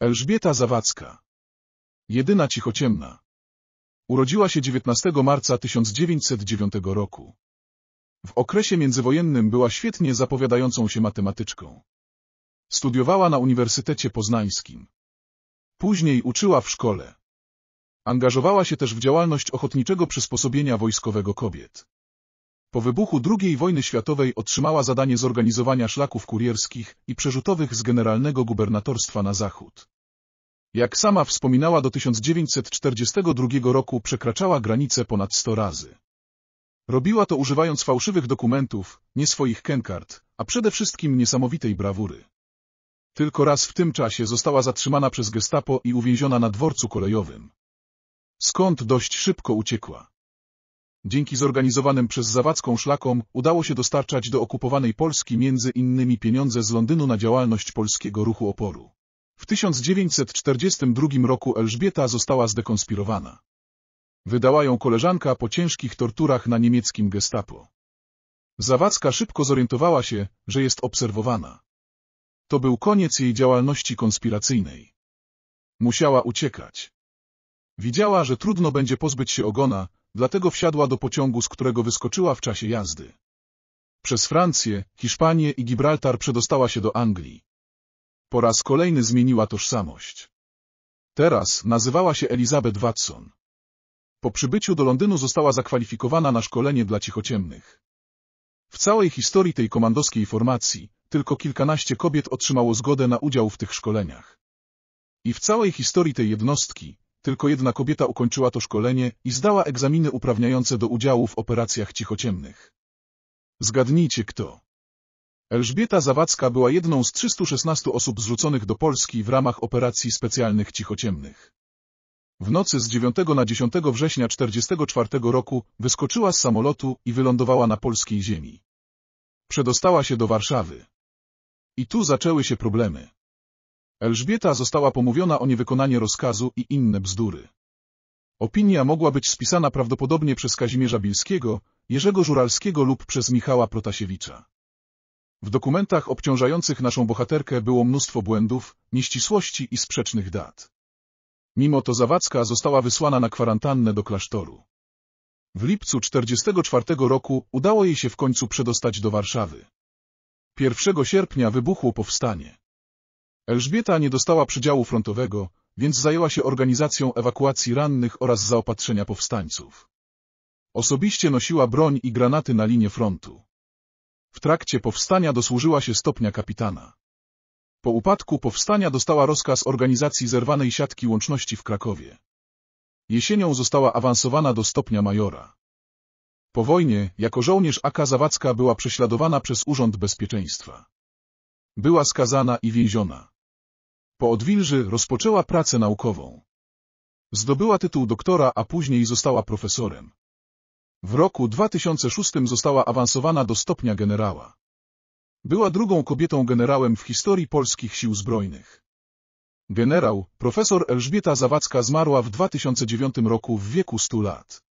Elżbieta Zawadzka. Jedyna cichociemna. Urodziła się 19 marca 1909 roku. W okresie międzywojennym była świetnie zapowiadającą się matematyczką. Studiowała na Uniwersytecie Poznańskim. Później uczyła w szkole. Angażowała się też w działalność ochotniczego przysposobienia wojskowego kobiet. Po wybuchu II wojny światowej otrzymała zadanie zorganizowania szlaków kurierskich i przerzutowych z generalnego gubernatorstwa na zachód. Jak sama wspominała do 1942 roku przekraczała granicę ponad 100 razy. Robiła to używając fałszywych dokumentów, nie swoich kenkart, a przede wszystkim niesamowitej brawury. Tylko raz w tym czasie została zatrzymana przez gestapo i uwięziona na dworcu kolejowym. Skąd dość szybko uciekła. Dzięki zorganizowanym przez Zawadzką szlakom udało się dostarczać do okupowanej Polski między innymi pieniądze z Londynu na działalność polskiego ruchu oporu. W 1942 roku Elżbieta została zdekonspirowana. Wydała ją koleżanka po ciężkich torturach na niemieckim gestapo. Zawadzka szybko zorientowała się, że jest obserwowana. To był koniec jej działalności konspiracyjnej. Musiała uciekać. Widziała, że trudno będzie pozbyć się ogona, dlatego wsiadła do pociągu, z którego wyskoczyła w czasie jazdy. Przez Francję, Hiszpanię i Gibraltar przedostała się do Anglii. Po raz kolejny zmieniła tożsamość. Teraz nazywała się Elizabeth Watson. Po przybyciu do Londynu została zakwalifikowana na szkolenie dla cichociemnych. W całej historii tej komandowskiej formacji tylko kilkanaście kobiet otrzymało zgodę na udział w tych szkoleniach. I w całej historii tej jednostki tylko jedna kobieta ukończyła to szkolenie i zdała egzaminy uprawniające do udziału w operacjach cichociemnych. Zgadnijcie kto. Elżbieta Zawadzka była jedną z 316 osób zrzuconych do Polski w ramach operacji specjalnych cichociemnych. W nocy z 9 na 10 września 1944 roku wyskoczyła z samolotu i wylądowała na polskiej ziemi. Przedostała się do Warszawy. I tu zaczęły się problemy. Elżbieta została pomówiona o niewykonanie rozkazu i inne bzdury. Opinia mogła być spisana prawdopodobnie przez Kazimierza Bilskiego, Jerzego Żuralskiego lub przez Michała Protasiewicza. W dokumentach obciążających naszą bohaterkę było mnóstwo błędów, nieścisłości i sprzecznych dat. Mimo to Zawadzka została wysłana na kwarantannę do klasztoru. W lipcu 1944 roku udało jej się w końcu przedostać do Warszawy. 1 sierpnia wybuchło powstanie. Elżbieta nie dostała przydziału frontowego, więc zajęła się organizacją ewakuacji rannych oraz zaopatrzenia powstańców. Osobiście nosiła broń i granaty na linię frontu. W trakcie powstania dosłużyła się stopnia kapitana. Po upadku powstania dostała rozkaz organizacji zerwanej siatki łączności w Krakowie. Jesienią została awansowana do stopnia majora. Po wojnie, jako żołnierz AK Zawadzka była prześladowana przez Urząd Bezpieczeństwa. Była skazana i więziona. Po odwilży rozpoczęła pracę naukową. Zdobyła tytuł doktora, a później została profesorem. W roku 2006 została awansowana do stopnia generała. Była drugą kobietą generałem w historii polskich sił zbrojnych. Generał, profesor Elżbieta Zawadzka zmarła w 2009 roku w wieku 100 lat.